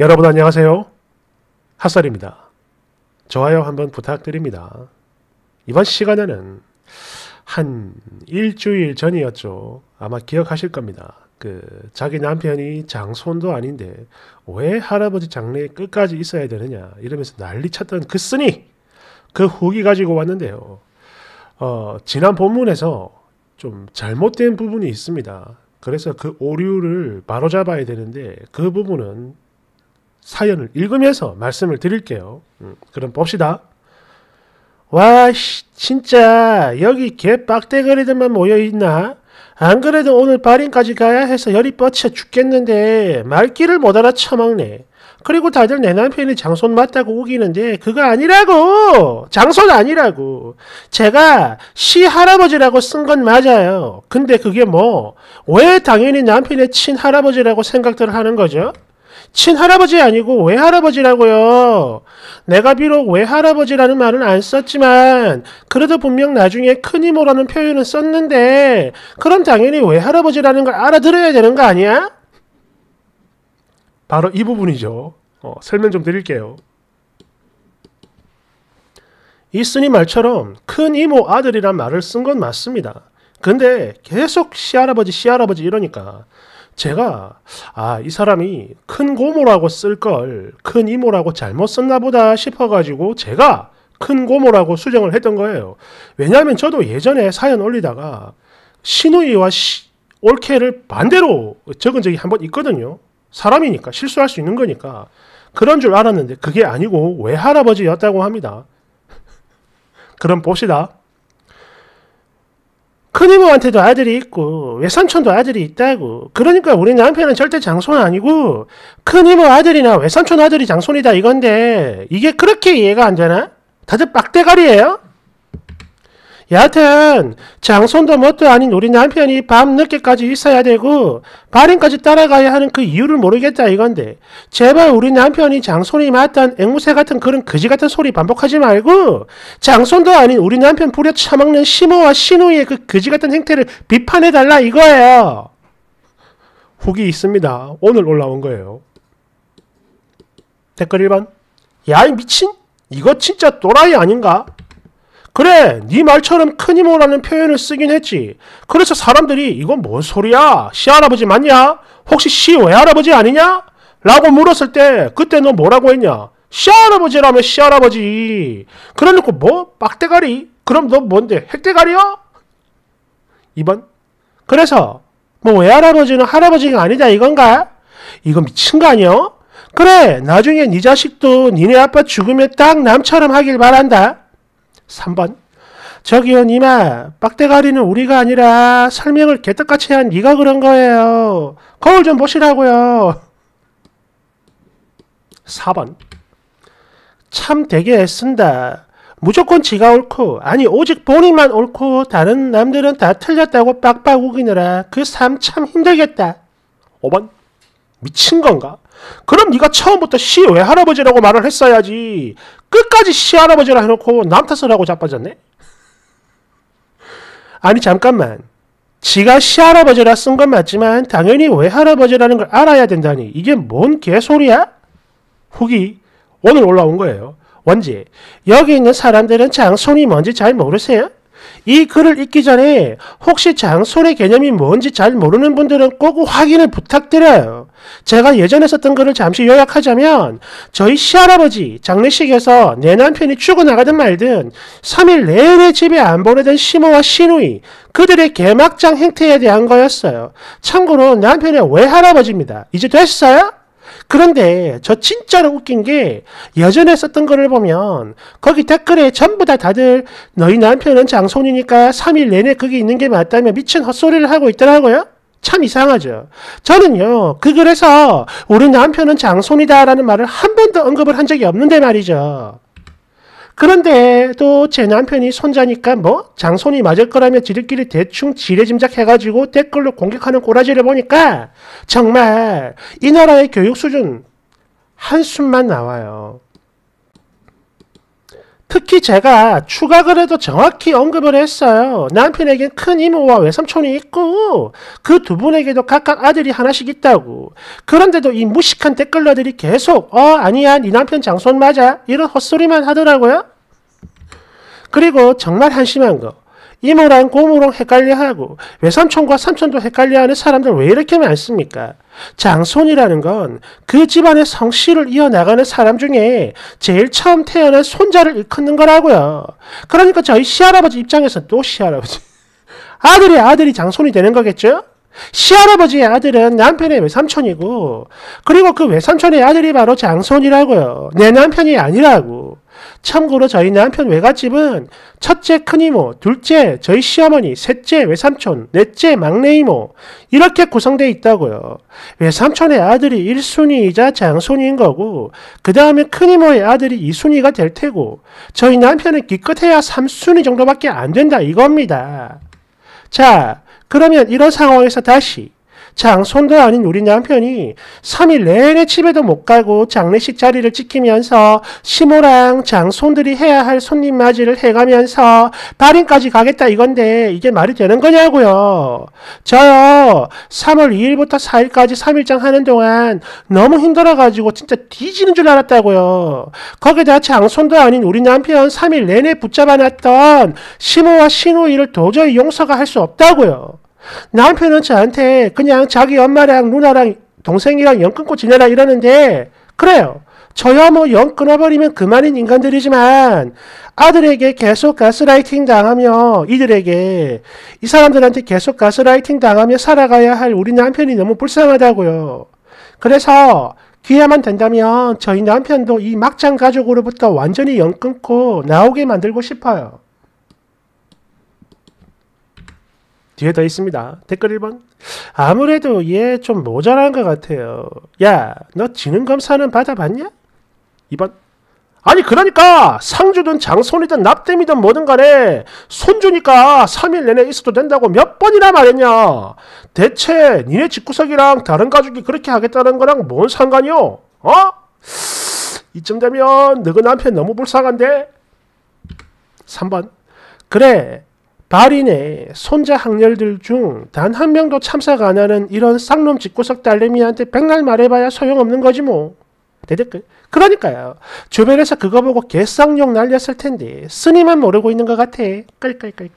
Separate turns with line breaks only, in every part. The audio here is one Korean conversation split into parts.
여러분 안녕하세요. 핫설입니다. 좋아요 한번 부탁드립니다. 이번 시간에는 한 일주일 전이었죠. 아마 기억하실 겁니다. 그 자기 남편이 장손도 아닌데 왜 할아버지 장례 끝까지 있어야 되느냐 이러면서 난리 쳤던 그 쓰니 그 후기 가지고 왔는데요. 어, 지난 본문에서 좀 잘못된 부분이 있습니다. 그래서 그 오류를 바로잡아야 되는데 그 부분은 사연을 읽으면서 말씀을 드릴게요. 음, 그럼 봅시다. 와, 씨, 진짜 여기 개 빡대거리들만 모여있나? 안 그래도 오늘 발인까지 가야 해서 열이 뻗쳐 죽겠는데 말귀를 못 알아 처먹네. 그리고 다들 내 남편이 장손 맞다고 우기는데 그거 아니라고! 장손 아니라고! 제가 시할아버지라고 쓴 건 맞아요. 근데 그게 뭐, 왜 당연히 남편의 친할아버지라고 생각들 하는 거죠? 친할아버지 아니고 외할아버지라고요. 내가 비록 외할아버지라는 말은 안 썼지만 그래도 분명 나중에 큰이모라는 표현은 썼는데 그럼 당연히 외할아버지라는 걸 알아들어야 되는 거 아니야? 바로 이 부분이죠. 어, 설명 좀 드릴게요. 이스니 말처럼 큰 이모 아들이란 말을 쓴 건 맞습니다. 근데 계속 시할아버지 시할아버지 이러니까 제가 아, 이 사람이 큰 고모라고 쓸 걸 큰 이모라고 잘못 썼나 보다 싶어 가지고 제가 큰 고모라고 수정을 했던 거예요. 왜냐하면 저도 예전에 사연 올리다가 신우이와 시, 올케를 반대로 적은 적이 한 번 있거든요. 사람이니까 실수할 수 있는 거니까 그런 줄 알았는데 그게 아니고 외할아버지였다고 합니다. 그럼 봅시다. 큰이모한테도 아들이 있고 외삼촌도 아들이 있다고 그러니까 우리 남편은 절대 장손 아니고 큰이모 아들이나 외삼촌 아들이 장손이다 이건데 이게 그렇게 이해가 안 되나? 다들 빡대가리예요? 여하튼 장손도 뭣도 아닌 우리 남편이 밤늦게까지 있어야 되고 발인까지 따라가야 하는 그 이유를 모르겠다 이건데 제발 우리 남편이 장손이 맡던 앵무새 같은 그런 거지 같은 소리 반복하지 말고 장손도 아닌 우리 남편 부려 처먹는 시모와 시누이의 그 거지 같은 행태를 비판해달라 이거예요. 후기 있습니다. 오늘 올라온 거예요. 댓글 1번 야 이 미친? 이거 진짜 또라이 아닌가? 그래, 네 말처럼 큰 이모라는 표현을 쓰긴 했지. 그래서 사람들이 이건 뭔 소리야? 시할아버지 맞냐? 혹시 시 외할아버지 아니냐? 라고 물었을 때 그때 너 뭐라고 했냐? 시할아버지라면 시할아버지. 그래놓고 뭐? 빡대가리? 그럼 너 뭔데? 핵대가리야? 2번. 그래서 뭐 외할아버지는 할아버지가 아니다 이건가? 이거 미친 거 아니야? 그래 나중에 네 자식도 니네 아빠 죽으면 딱 남처럼 하길 바란다. 3번 저기요 니마 빡대가리는 우리가 아니라 설명을 개떡같이 한 니가 그런 거예요. 거울 좀 보시라고요. 4번 참 되게 애쓴다. 무조건 지가 옳고 아니 오직 본인만 옳고 다른 남들은 다 틀렸다고 빡빡 우기느라 그 삶 참 힘들겠다. 5번 미친 건가? 그럼 네가 처음부터 시외 할아버지라고 말을 했어야지. 끝까지 시할아버지라 해놓고 남 탓을 하고 자빠졌네? 아니 잠깐만. 지가 시할아버지라 쓴 건 맞지만 당연히 외할아버지라는 걸 알아야 된다니 이게 뭔 개소리야? 후기 오늘 올라온 거예요. 원지 여기 있는 사람들은 장손이 뭔지 잘 모르세요? 이 글을 읽기 전에 혹시 장손의 개념이 뭔지 잘 모르는 분들은 꼭 확인을 부탁드려요. 제가 예전에 썼던 글을 잠시 요약하자면 저희 시할아버지 장례식에서 내 남편이 죽어나가든 말든 3일 내내 집에 안 보내던 시모와 시누이 그들의 개막장 행태에 대한 거였어요. 참고로 남편의 외할아버지입니다. 이제 됐어요? 그런데 저 진짜로 웃긴 게 예전에 썼던 거를 보면 거기 댓글에 전부 다 다들 너희 남편은 장손이니까 3일 내내 거기 있는 게 맞다며 미친 헛소리를 하고 있더라고요. 참 이상하죠. 저는요, 그 글에서 우리 남편은 장손이다라는 말을 한 번도 언급을 한 적이 없는데 말이죠. 그런데 또 제 남편이 손자니까 뭐 장손이 맞을 거라며 지들끼리 대충 지레짐작해가지고 댓글로 공격하는 꼬라지를 보니까 정말 이 나라의 교육 수준 한숨만 나와요. 특히 제가 추가 글에도 정확히 언급을 했어요. 남편에겐 큰 이모와 외삼촌이 있고 그 두 분에게도 각각 아들이 하나씩 있다고. 그런데도 이 무식한 댓글러들이 계속 어 아니야 네 남편 장손 맞아 이런 헛소리만 하더라고요. 그리고 정말 한심한 거. 이모랑 고모랑 헷갈려하고 외삼촌과 삼촌도 헷갈려하는 사람들 왜 이렇게 많습니까? 장손이라는 건 그 집안의 성씨를 이어나가는 사람 중에 제일 처음 태어난 손자를 일컫는 거라고요. 그러니까 저희 시할아버지 입장에서 또 시할아버지 아들의 아들이 장손이 되는 거겠죠? 시할아버지의 아들은 남편의 외삼촌이고 그리고 그 외삼촌의 아들이 바로 장손이라고요. 내 남편이 아니라고. 참고로 저희 남편 외갓집은 첫째 큰이모, 둘째 저희 시어머니, 셋째 외삼촌, 넷째 막내이모 이렇게 구성되어 있다고요. 외삼촌의 아들이 1순위이자 장손인 거고 그 다음에 큰이모의 아들이 2순위가 될 테고 저희 남편은 기껏해야 3순위 정도밖에 안 된다 이겁니다. 자 그러면 이런 상황에서 다시 장손도 아닌 우리 남편이 3일 내내 집에도 못 가고 장례식 자리를 지키면서 시모랑 장손들이 해야 할 손님 맞이를 해가면서 발인까지 가겠다 이건데 이게 말이 되는 거냐고요. 저요 3월 2일부터 4일까지 3일장 하는 동안 너무 힘들어가지고 진짜 뒤지는 줄 알았다고요. 거기다 장손도 아닌 우리 남편 3일 내내 붙잡아놨던 시모와 신우 일을 도저히 용서가 할 수 없다고요. 남편은 저한테 그냥 자기 엄마랑 누나랑 동생이랑 연 끊고 지내라 이러는데 그래요. 저야 뭐 연 끊어버리면 그만인 인간들이지만 아들에게 계속 가스라이팅 당하며 이들에게 이 사람들한테 계속 가스라이팅 당하며 살아가야 할 우리 남편이 너무 불쌍하다고요. 그래서 기회만 된다면 저희 남편도 이 막장 가족으로부터 완전히 연 끊고 나오게 만들고 싶어요. 뒤에 더 있습니다. 댓글 1번. 아무래도 얘 좀 모자란 것 같아요. 야, 너 지능 검사는 받아봤냐? 2번. 아니 그러니까 상주든 장손이든 납땜이든 뭐든 간에 손주니까 3일 내내 있어도 된다고 몇 번이나 말했냐. 대체 니네 집구석이랑 다른 가족이 그렇게 하겠다는 거랑 뭔 상관이요? 어? 이쯤 되면 너그 남편 너무 불쌍한데? 3번. 그래 바린의 손자 학렬들 중 단 한 명도 참석 안 하는 이런 쌍놈 집구석 딸내미한테 백날 말해봐야 소용없는 거지 뭐. 대댓글. 그러니까요. 주변에서 그거 보고 개쌍욕 날렸을 텐데 스님만 모르고 있는 것 같아. 깔깔깔깔.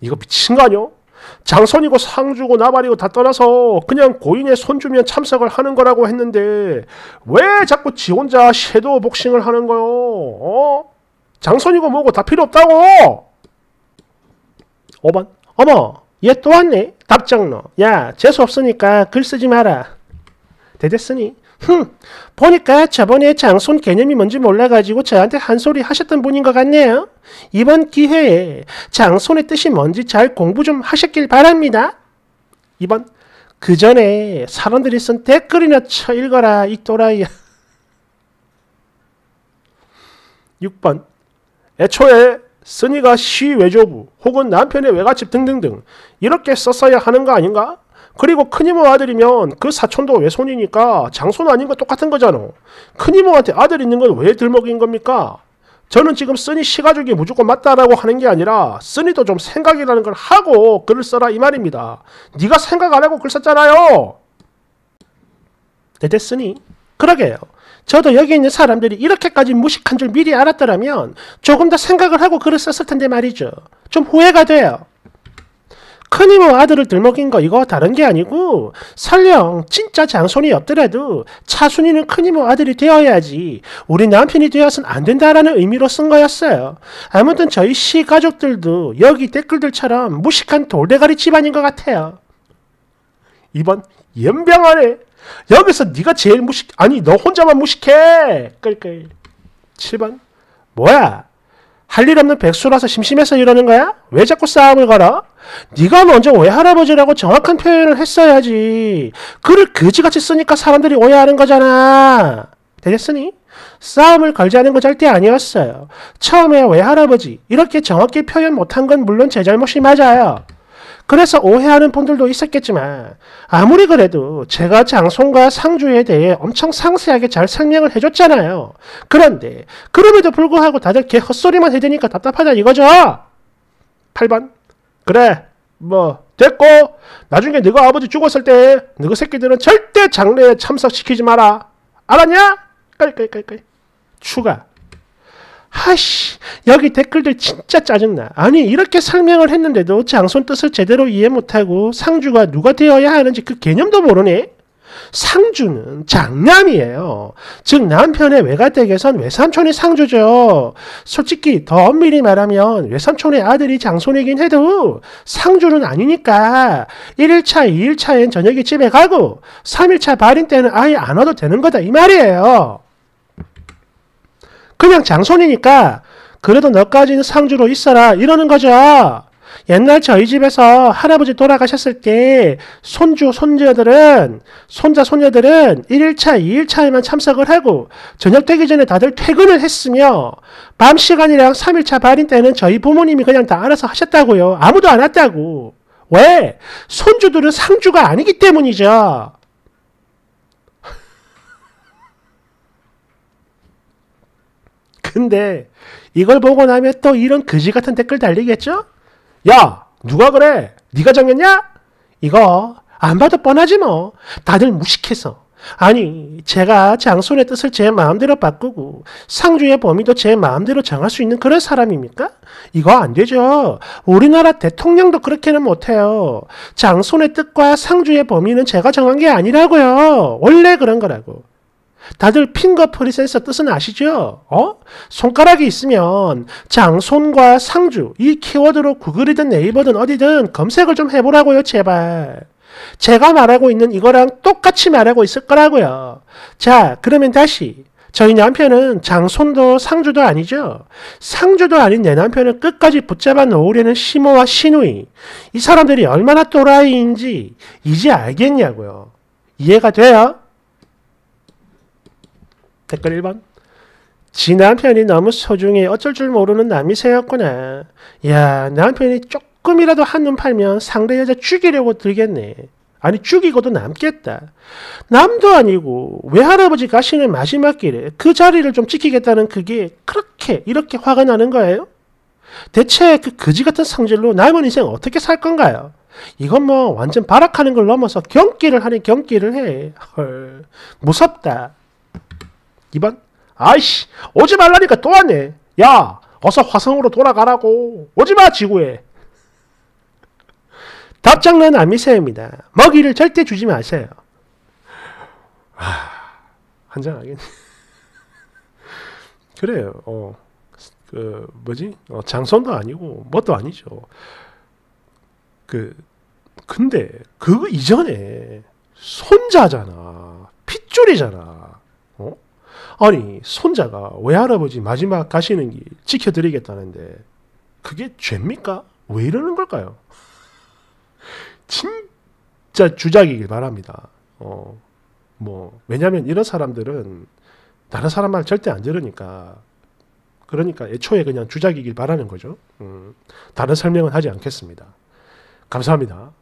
이거 미친 거 아니오? 장손이고 상주고 나발이고 다 떠나서 그냥 고인의 손주면 참석을 하는 거라고 했는데 왜 자꾸 지 혼자 섀도우 복싱을 하는 거요? 어? 장손이고 뭐고 다 필요 없다고! 5번 어머 얘 또 왔네 답장로 야 재수 없으니까 글 쓰지 마라 대댔으니 흥 보니까 저번에 장손 개념이 뭔지 몰라가지고 저한테 한 소리 하셨던 분인 것 같네요 이번 기회에 장손의 뜻이 뭔지 잘 공부 좀 하셨길 바랍니다 2번 그 전에 사람들이 쓴 댓글이나 쳐 읽어라 이 또라이야 6번 애초에 쓰니가 시 외조부 혹은 남편의 외갓집 등등등 이렇게 썼어야 하는 거 아닌가? 그리고 큰이모 아들이면 그 사촌도 외손이니까 장손 아닌 거 똑같은 거잖아. 큰이모한테 아들 있는 건 왜 들먹인 겁니까? 저는 지금 쓰니 시가족이 무조건 맞다라고 하는 게 아니라 쓰니도 좀 생각이라는 걸 하고 글을 써라 이 말입니다. 네가 생각 안 하고 글 썼잖아요. 대대 쓰니 그러게요. 저도 여기 있는 사람들이 이렇게까지 무식한 줄 미리 알았더라면 조금 더 생각을 하고 글을 썼을 텐데 말이죠. 좀 후회가 돼요. 큰이모 아들을 들먹인 거 이거 다른 게 아니고 설령 진짜 장손이 없더라도 차순이는 큰이모 아들이 되어야지 우리 남편이 되어서는 안 된다라는 의미로 쓴 거였어요. 아무튼 저희 시 가족들도 여기 댓글들처럼 무식한 돌대가리 집안인 것 같아요. 이번 연병아래 여기서 네가 제일 무식 아니 너 혼자만 무식해 끌끌 7번 뭐야 할 일 없는 백수라서 심심해서 이러는 거야? 왜 자꾸 싸움을 걸어? 네가 먼저 외 할아버지라고 정확한 표현을 했어야지 글을 그지같이 쓰니까 사람들이 오해하는 거잖아 되겠으니? 싸움을 걸자는 거 절대 아니었어요 처음에 외 할아버지 이렇게 정확히 표현 못한 건 물론 제 잘못이 맞아요 그래서 오해하는 분들도 있었겠지만 아무리 그래도 제가 장손과 상주에 대해 엄청 상세하게 잘 설명을 해줬잖아요. 그런데 그럼에도 불구하고 다들 개 헛소리만 해대니까 답답하다 이거죠. 8번 그래 뭐 됐고 나중에 네가 아버지 죽었을 때 너희 새끼들은 절대 장례에 참석시키지 마라. 알았냐? 깔깔깔깔 추가 하씨 여기 댓글들 진짜 짜증나. 아니 이렇게 설명을 했는데도 장손 뜻을 제대로 이해 못하고 상주가 누가 되어야 하는지 그 개념도 모르네. 상주는 장남이에요. 즉 남편의 외가댁에선 외삼촌이 상주죠. 솔직히 더 엄밀히 말하면 외삼촌의 아들이 장손이긴 해도 상주는 아니니까 1일차, 2일차엔 저녁에 집에 가고 3일차 발인 때는 아예 안 와도 되는 거다 이 말이에요. 그냥 장손이니까 그래도 너까지는 상주로 있어라 이러는 거죠. 옛날 저희 집에서 할아버지 돌아가셨을 때 손주, 손녀들은 손자, 손녀들은 1일차, 2일차에만 참석을 하고 저녁 되기 전에 다들 퇴근을 했으며 밤 시간이랑 3일차 발인 때는 저희 부모님이 그냥 다 알아서 하셨다고요. 아무도 안 왔다고. 왜? 손주들은 상주가 아니기 때문이죠. 근데 이걸 보고 나면 또 이런 그지 같은 댓글 달리겠죠? 야 누가 그래? 네가 정했냐? 이거 안 봐도 뻔하지 뭐. 다들 무식해서. 아니 제가 장손의 뜻을 제 마음대로 바꾸고 상주의 범위도 제 마음대로 정할 수 있는 그런 사람입니까? 이거 안 되죠. 우리나라 대통령도 그렇게는 못해요. 장손의 뜻과 상주의 범위는 제가 정한 게 아니라고요. 원래 그런 거라고. 다들 핑거프리 센서 뜻은 아시죠? 어? 손가락이 있으면 장손과 상주 이 키워드로 구글이든 네이버든 어디든 검색을 좀 해보라고요 제발. 제가 말하고 있는 이거랑 똑같이 말하고 있을 거라고요. 자 그러면 다시 저희 남편은 장손도 상주도 아니죠. 상주도 아닌 내 남편을 끝까지 붙잡아 놓으려는 시모와 시누이. 이 사람들이 얼마나 또라이인지 이제 알겠냐고요. 이해가 돼요? 댓글 1번. 지 남편이 너무 소중해. 어쩔 줄 모르는 남이 세였구나. 야, 남편이 조금이라도 한눈 팔면 상대 여자 죽이려고 들겠네. 아니, 죽이고도 남겠다. 남도 아니고, 외할아버지 가시는 마지막 길에 그 자리를 좀 지키겠다는 그게 그렇게, 이렇게 화가 나는 거예요? 대체 그 거지 같은 성질로 남은 인생 어떻게 살 건가요? 이건 뭐 완전 발악하는 걸 넘어서 경기를 하는 경기를 해. 헐, 무섭다. 2번 아이씨 오지 말라니까 또 왔네 야 어서 화성으로 돌아가라고 오지마 지구에 답장은 아미새입니다 먹이를 절대 주지 마세요 아, 한장하겠네 그래요 어, 그 뭐지 어, 장선도 아니고 뭣도 아니죠 그 근데 그거 이전에 손자잖아 핏줄이잖아 아니 손자가 외할아버지 마지막 가시는 길 지켜드리겠다는데 그게 죄입니까? 왜 이러는 걸까요? 진짜 주작이길 바랍니다. 어, 뭐왜냐면 이런 사람들은 다른 사람 말 절대 안 들으니까 그러니까 애초에 그냥 주작이길 바라는 거죠. 음, 다른 설명은 하지 않겠습니다. 감사합니다.